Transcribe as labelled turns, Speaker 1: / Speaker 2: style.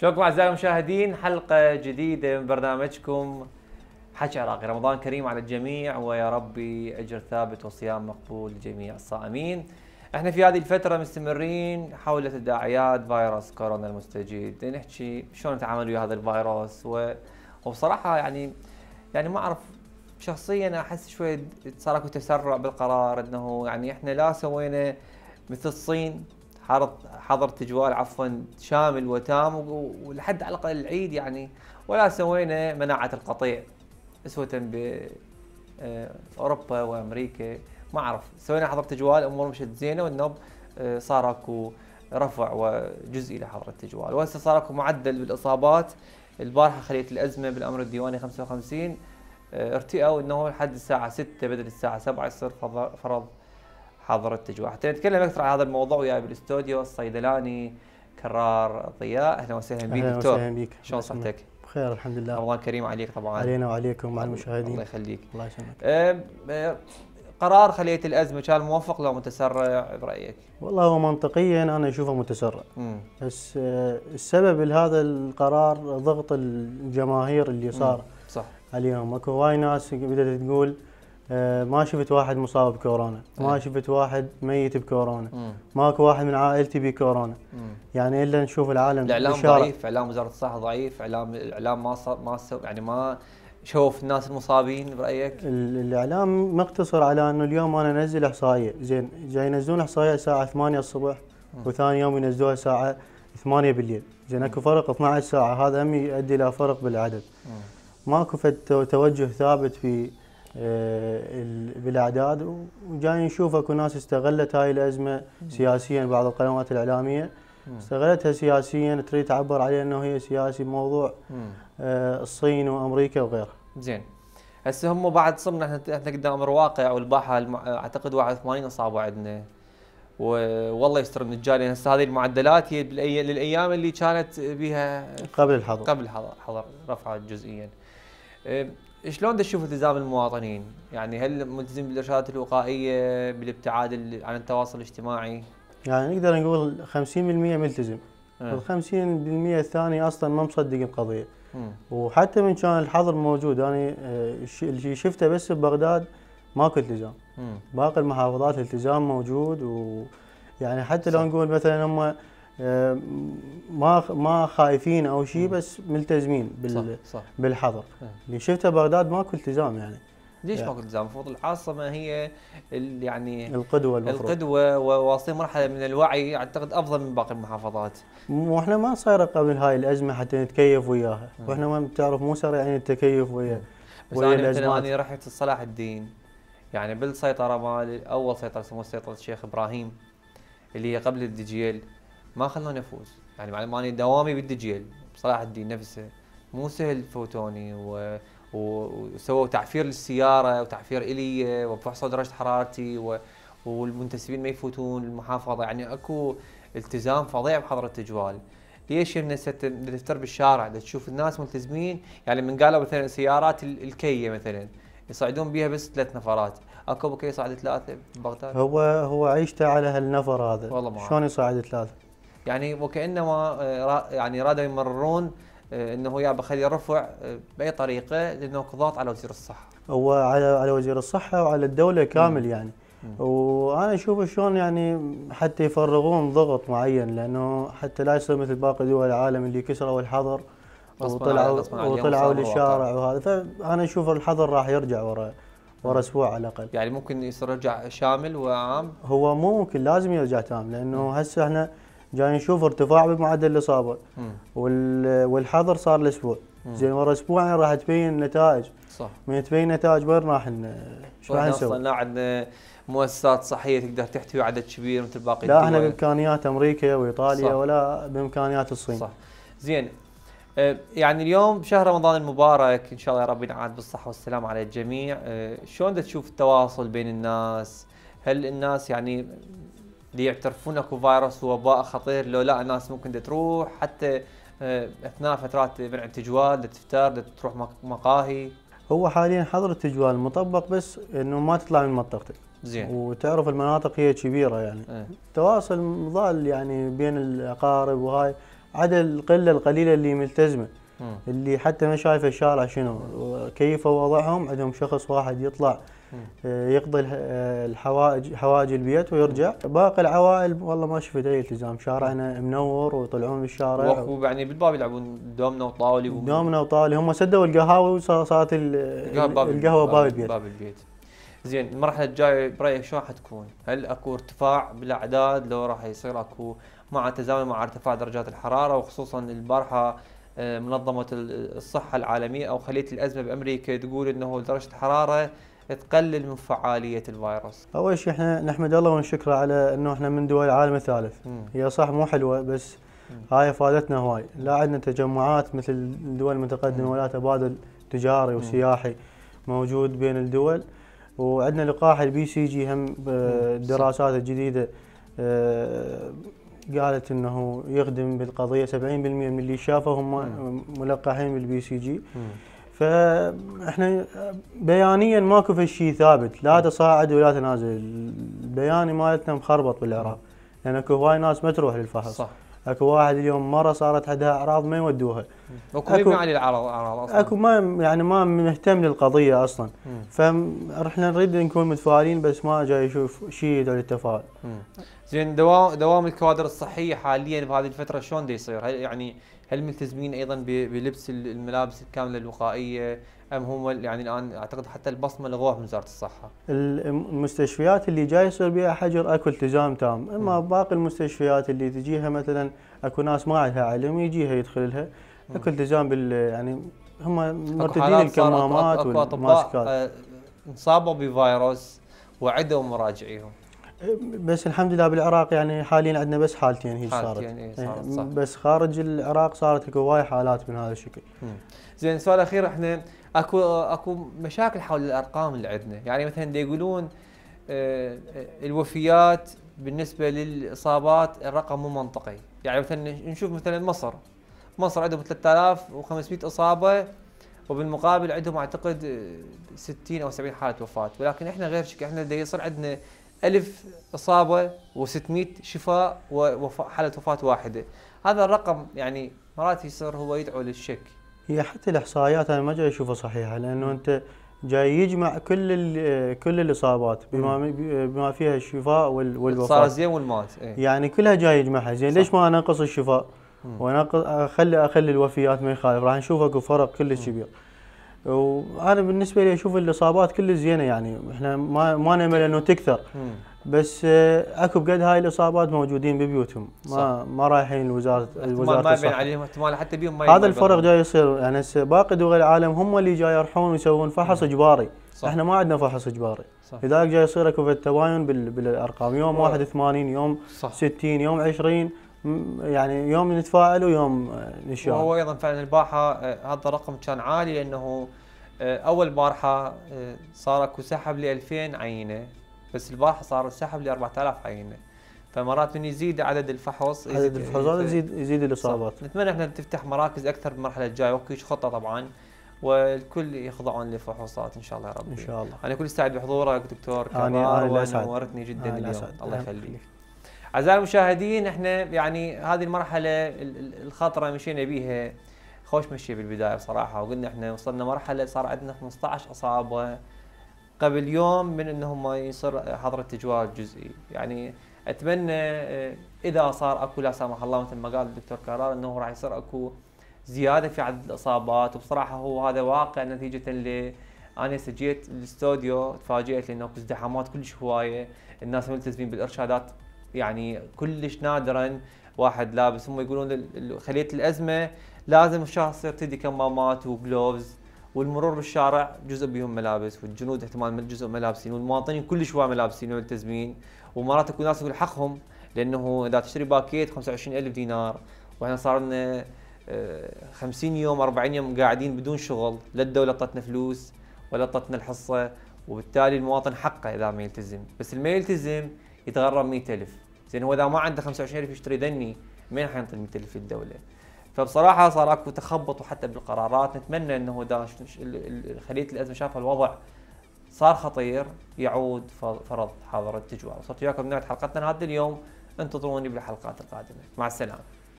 Speaker 1: شكرا اعزائي المشاهدين حلقه جديده من برنامجكم حكي عراقي رمضان كريم على الجميع ويا ربي اجر ثابت وصيام مقبول لجميع الصائمين احنا في هذه الفتره مستمرين حول تداعيات فيروس كورونا المستجد نحكي شلون نتعامل ويا هذا الفيروس و... وبصراحه يعني يعني ما اعرف شخصيا احس شوي صار اكو تسرع بالقرار انه يعني احنا لا سوينا مثل الصين حظر تجوال عفوا شامل وتام ولحد على الاقل العيد يعني ولا سوينا مناعه القطيع اسوه ب آه، اوروبا وامريكا ما اعرف سوينا حظر تجوال امور مشت زينه والنوب آه، صار اكو رفع وجزئي لحظر التجوال وهسه صار اكو معدل بالاصابات البارحه خليت الازمه بالامر الديواني 55 آه، ارتئوا انه لحد الساعه 6 بدل الساعه 7 يصير فرض حاضرتك حتى نتكلم اكثر عن هذا الموضوع وياي بالاستوديو الصيدلاني كرار ضياء اهلا وسهلا بك دكتور اهلا وسهلا بك شلون صحتك؟ بخير الحمد لله رمضان كريم عليك طبعا علينا
Speaker 2: وعليكم وعلى المشاهدين الله يخليك الله
Speaker 1: يسلمك قرار خليه الازمه كان موفق لو متسرع برايك؟
Speaker 2: والله هو منطقيا انا اشوفه متسرع مم. بس أه، السبب لهذا القرار ضغط الجماهير اللي صار مم. صح عليهم اكو هواي ناس بدات تقول آه، ما شفت واحد مصاب بكورونا إيه. ما شفت واحد ميت بكورونا ماكو واحد من عائلتي بكورونا يعني الا نشوف العالم الاعلام ضعيف
Speaker 1: اعلام وزاره الصحه ضعيف اعلام الاعلام ما ما يعني ما شوف الناس المصابين برايك
Speaker 2: الاعلام مقتصر على انه اليوم انا انزل احصائيه زين جاي ينزلون احصائيه الساعه 8 الصبح وثاني يوم ينزلوها الساعه 8 بالليل زين اكو فرق 12 ساعه هذا هم يؤدي الى فرق بالعدد ماكو توجه ثابت في آه، بالاعداد وجاي نشوف اكو ناس استغلت هاي الازمه سياسيا بعض القنوات الاعلاميه استغلتها سياسيا تريد تعبر عليه انه هي سياسي بموضوع آه، الصين وامريكا وغيرها.
Speaker 1: زين هسه هم بعد صرنا احنا قدام امر واقع والباحه اعتقد 81 اصابه عندنا والله يستر من الجاري يعني هسه هذه المعدلات هي للايام اللي كانت بها قبل الحظر قبل الحظر رفعت جزئيا. آه، شلون تشوف التزام المواطنين؟ يعني هل ملتزم بالارشادات الوقائيه بالابتعاد عن التواصل الاجتماعي؟
Speaker 2: يعني نقدر نقول 50% ملتزم وال إيه. 50% الثاني اصلا ما مصدق القضيه وحتى من كان الحظر موجود يعني، انا آه، اللي شفته بس ببغداد ماكو التزام باقي المحافظات الالتزام موجود ويعني حتى لو نقول مثلا هم آه، ما ما خايفين او شيء بس ملتزمين بال صح صح. بالحظر آه. اللي شفته بغداد ماكو التزام يعني
Speaker 1: ليش آه. ماكو التزام؟ المفروض العاصمه هي يعني القدوه المفروض القدوه وواصلين مرحله من الوعي اعتقد افضل من باقي المحافظات.
Speaker 2: مو احنا ما صايره قبل هاي الازمه حتى نتكيف وياها، واحنا ما بتعرف مو صار يعني التكيف ويا بس ويا انا مثلا انا
Speaker 1: رحت صلاح الدين يعني بالسيطره مال اول سيطره سموها سيطره الشيخ ابراهيم اللي هي قبل الدجيل ما خلوني افوز يعني مع اني دوامي بدي جيل بصلاح الدين نفسه مو سهل فوتوني و... و... وسووا تعفير للسياره وتعفير الي وفحصوا درجه حرارتي و... والمنتسبين ما يفوتون المحافظه يعني اكو التزام فظيع بحضره التجوال ليش يعني تفتر بالشارع تشوف الناس ملتزمين يعني من قالوا مثلا سيارات الكيه مثلا يصعدون بها بس ثلاث نفرات اكو بكيه يصعد ثلاثه ببغداد هو
Speaker 2: هو عيشته على هالنفر هذا والله ما شلون يصعد ثلاثه
Speaker 1: يعني وكانما آه، يعني ارادوا يمررون آه، انه يا بخلي رفع آه، باي طريقه لانه ضغط على وزير الصحه.
Speaker 2: هو على على وزير الصحه وعلى الدوله كامل م. يعني وانا اشوف شلون يعني حتى يفرغون ضغط معين لانه حتى لا يصير مثل باقي دول العالم اللي كسروا الحظر وطلعوا وطلعوا للشارع وهذا فانا اشوف الحظر راح يرجع ورا ورا اسبوع على الاقل.
Speaker 1: يعني ممكن يصير يرجع شامل وعام؟
Speaker 2: هو مو ممكن لازم يرجع تام لانه هسه احنا جاي نشوف ارتفاع بمعدل الاصابه والحظر صار الاسبوع زين ورا اسبوعين راح تبين النتائج صح من تبين نتائج وين راح شو راح نسوي؟ اصلا
Speaker 1: عندنا مؤسسات صحيه تقدر تحتوي عدد كبير مثل باقي لا احنا
Speaker 2: بامكانيات امريكا وايطاليا صح. ولا بامكانيات الصين صح
Speaker 1: زين أه، يعني اليوم شهر رمضان المبارك ان شاء الله يا رب ينعاد بالصحه والسلام على الجميع أه، شلون تشوف التواصل بين الناس هل الناس يعني ليعترفون اكو فيروس ووباء خطير لو لا الناس ممكن تروح حتى آه، اثناء فترات منع التجوال تفتر تروح مقاهي
Speaker 2: هو حاليا حظر التجوال مطبق بس انه ما تطلع من منطقتك زين وتعرف المناطق هي كبيره يعني اه. التواصل ظل يعني بين الاقارب وهاي عدا القله القليله اللي ملتزمه اللي حتى ما شايفه الشارع شنو كيف وضعهم عندهم شخص واحد يطلع آه، يقضي آه، الحوائج حوائج البيت ويرجع باقي العوائل والله ما شفت اي التزام شارعنا منور ويطلعون بالشارع وقفوا
Speaker 1: يعني بالباب يلعبون دومنا وطاولي دومنا
Speaker 2: وطاولي هم سدوا القهاوي وصارت القهوه باب البيت باب
Speaker 1: البيت زين المرحله الجايه برايك شلون تكون؟ هل اكو ارتفاع بالاعداد لو راح يصير اكو مع تزامن مع ارتفاع درجات الحراره وخصوصا البارحه آه، منظمه الصحه العالميه او خليه الازمه بامريكا تقول انه درجه الحراره تقلل من فعاليه الفيروس.
Speaker 2: اول شيء احنا نحمد الله ونشكره على انه احنا من دول العالم الثالث. هي صح مو حلوه بس هاي فادتنا هواي، لا عندنا تجمعات مثل الدول المتقدمه ولا تبادل تجاري وسياحي موجود بين الدول وعندنا لقاح البي سي جي هم آه، الدراسات الجديده آه، قالت انه يخدم بالقضيه 70% من اللي شافه هم ملقحين بالبي سي جي فاحنا بيانيا ماكو في شيء ثابت لا تصاعد ولا تنازل البياني مالتنا مخربط بالعراق لان اكو هواي ناس ما تروح للفحص صح اكو واحد اليوم مره صارت عندها اعراض ما يودوها اكو ما علي الاعراض اصلا اكو ما يعني ما مهتم للقضيه اصلا فاحنا نريد نكون متفائلين بس ما جاي يشوف شيء يدعو للتفاؤل
Speaker 1: زين دوام دوام الكوادر الصحيه حاليا بهذه الفتره شلون يصير؟ يعني هل ملتزمين ايضا بلبس الملابس الكامله الوقائيه ام هم يعني الان اعتقد حتى البصمه لغوها من وزاره الصحه؟
Speaker 2: المستشفيات اللي جاي يصير بها حجر اكو التزام تام، اما م. باقي المستشفيات اللي تجيها مثلا اكو ناس ما عندها علم يجيها يدخل لها اكو التزام بال يعني هم مرتدين الكمامات والماسكات
Speaker 1: آه، انصابوا بفيروس وعدوا مراجعيهم
Speaker 2: بس الحمد لله بالعراق يعني حاليا عندنا بس حالتين هي حالتين صارت, يعني إيه صارت إيه، صح. بس خارج العراق صارت اكو هواي حالات من هذا الشكل
Speaker 1: زين سؤال اخير احنا اكو اكو مشاكل حول الارقام اللي عندنا يعني مثلا يقولون آه، الوفيات بالنسبه للاصابات الرقم مو منطقي يعني مثلا نشوف مثلا مصر مصر عندهم 3500 اصابه وبالمقابل عندهم اعتقد 60 آه، او 70 حاله وفاه ولكن احنا غير شك احنا دا يصير عندنا 1000 اصابه و600 شفاء وحاله وفاه واحده هذا الرقم يعني مرات يصير هو يدعو للشك
Speaker 2: هي حتى الاحصائيات انا ما جاي اشوفها صحيحه لانه انت جاي يجمع كل كل الاصابات بما بما فيها الشفاء والوفاه صار زين
Speaker 1: والموت ايه؟
Speaker 2: يعني كلها جاي يجمعها زين ليش ما انقص الشفاء؟ وانقص اخلي اخلي الوفيات ما يخالف راح نشوف اكو فرق كلش كبير وانا بالنسبه لي اشوف الاصابات كل زينه يعني احنا ما ما نمل انه تكثر بس آه، اكو بقد هاي الاصابات موجودين ببيوتهم ما صح. ما رايحين الوزاره الوزاره ما يبين عليهم احتمال حتى بيهم ما هذا الفرق جاي يصير يعني هسه باقي دول العالم هم اللي جاي يروحون ويسوون فحص اجباري صح. احنا ما عندنا فحص اجباري لذلك جاي يصير اكو تباين بالارقام يوم 81 يوم 60 يوم 20 يعني يوم نتفائل ويوم آه، نشوف وهو
Speaker 1: ايضا فعلا البارحه آه، هذا الرقم كان عالي لانه آه، اول بارحه صار اكو سحب ل 2000 عينه بس البارحه صار سحب ل 4000 عينه فمرات من يزيد عدد الفحوص يزيد عدد الفحوصات يزيد
Speaker 2: يزيد الاصابات
Speaker 1: نتمنى احنا تفتح مراكز اكثر بالمرحله الجايه وكيش خطه طبعا والكل يخضعون لفحوصات ان شاء الله يا رب ان شاء الله انا كل استعد بحضورك دكتور آه نورتني جدا اليوم الله يخليك اعزائي المشاهدين احنا يعني هذه المرحله الخطره مشينا بيها خوش مشي بالبدايه بصراحه وقلنا احنا وصلنا مرحله صار عندنا 15 اصابه قبل يوم من انهم يصير حظر التجوال جزئي يعني اتمنى آه، اذا صار اكو لا سمح الله مثل ما قال الدكتور كرار انه راح يصير اكو زياده في عدد الاصابات وبصراحه هو هذا واقع نتيجه ل انا سجيت الاستوديو تفاجئت لانه اكو ازدحامات كلش هوايه الناس ملتزمين بالارشادات يعني كلش نادرا واحد لابس هم يقولون خليه الازمه لازم الشخص يرتدي كمامات وجلوفز والمرور بالشارع جزء بيهم ملابس والجنود احتمال جزء ملابسين والمواطنين كل شوية ملابسين وملتزمين ومرات يكون ناس يقول حقهم لانه اذا تشتري باكيت 25000 دينار واحنا صار لنا 50 آه، يوم 40 يوم قاعدين بدون شغل لا الدوله اعطتنا فلوس ولا اعطتنا الحصه وبالتالي المواطن حقه اذا ما يلتزم بس اللي ما يلتزم يتغرم 100000 زين هو اذا ما عنده 25000 يشتري ذني من حينطي 100000 للدوله فبصراحه صار اكو تخبط وحتى بالقرارات نتمنى انه داش خليه الازمه شاف الوضع صار خطير يعود فرض حظر التجوال صرت وياكم بنهايه حلقتنا هذا اليوم انتظروني بالحلقات القادمه مع السلامه